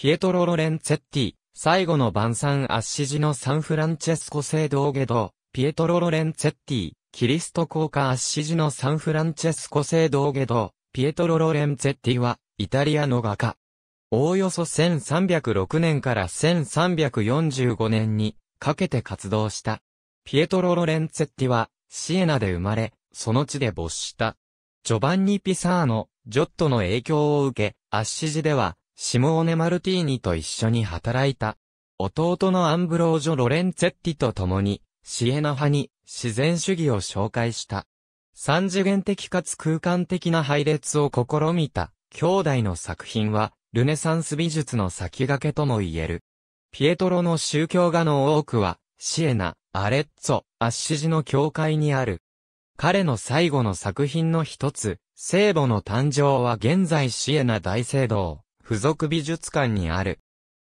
ピエトロ・ロレンツェッティ、最後の晩餐ッシジのサンフランチェスコ聖堂下道、ピエトロ・ロレンツェッティ、キリスト降下ッシジのサンフランチェスコ聖堂下道、ピエトロ・ロレンツェッティは、イタリアの画家。おおよそ1306年から1345年にかけて活動した。ピエトロ・ロレンツェッティはシエナで生まれ、その地で没した。ジョバンニ・ピサーノ、ジョットの影響を受け、アッシジではシモーネ・マルティーニと一緒に働いた。弟のアンブロージョ・ロレンツェッティと共に、シエナ派に自然主義を紹介した。三次元的かつ空間的な配列を試みた、兄弟の作品は、ルネサンス美術の先駆けとも言える。ピエトロの宗教画の多くは、シエナ、アレッツォ、アッシジの教会にある。彼の最後の作品の一つ、聖母の誕生は現在シエナ大聖堂。付属美術館にある。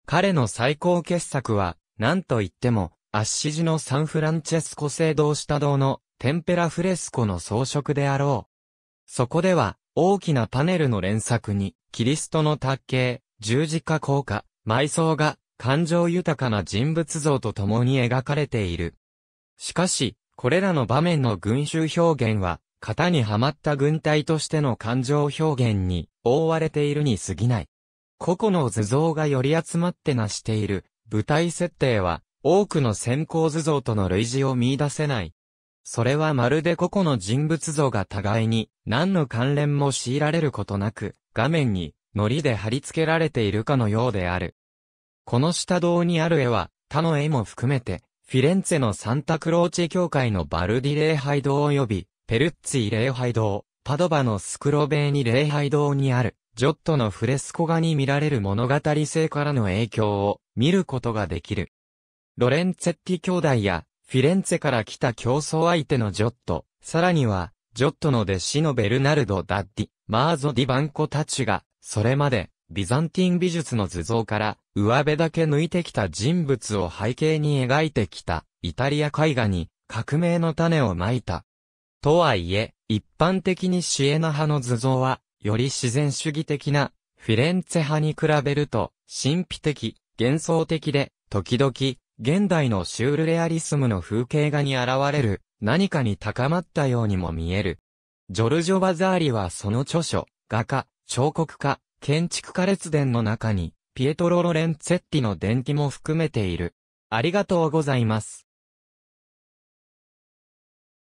彼の最高傑作は、なんといっても、アッシジのサンフランチェスコ聖堂下堂のテンペラフレスコの装飾であろう。そこでは、大きなパネルの連作に、キリストの卓形、十字架効果、埋葬が、感情豊かな人物像と共に描かれている。しかし、これらの場面の群衆表現は、型にはまった軍隊としての感情表現に、覆われているに過ぎない。個々の図像がより集まってなしている、舞台設定は、多くの先行図像との類似を見出せない。それはまるで個々の人物像が互いに、何の関連も強いられることなく、画面に、糊で貼り付けられているかのようである。この下道にある絵は、他の絵も含めて、フィレンツェのサンタクローチェ教会のバルディ礼拝堂及び、ペルッツィ礼拝堂、パドバのスクロベーニ礼拝堂にある。ジョットのフレスコ画に見られる物語性からの影響を見ることができる。ロレンツェッティ兄弟やフィレンツェから来た競争相手のジョット、さらには、ジョットの弟子のベルナルド・ダッディ、マーゾ・ディ・バンコたちが、それまで、ビザンティン美術の図像から、上辺だけ抜いてきた人物を背景に描いてきた、イタリア絵画に、革命の種をまいた。とはいえ、一般的にシエナ派の図像は、より自然主義的なフィレンツェ派に比べると、神秘的、幻想的で、時々、現代のシュールレアリスムの風景画に現れる、何かに高まったようにも見える。ジョルジョ・バザーリはその著書、画家、彫刻家、建築家列伝の中に、ピエトロ・ロレンツェッティの伝記も含めている。ありがとうございます。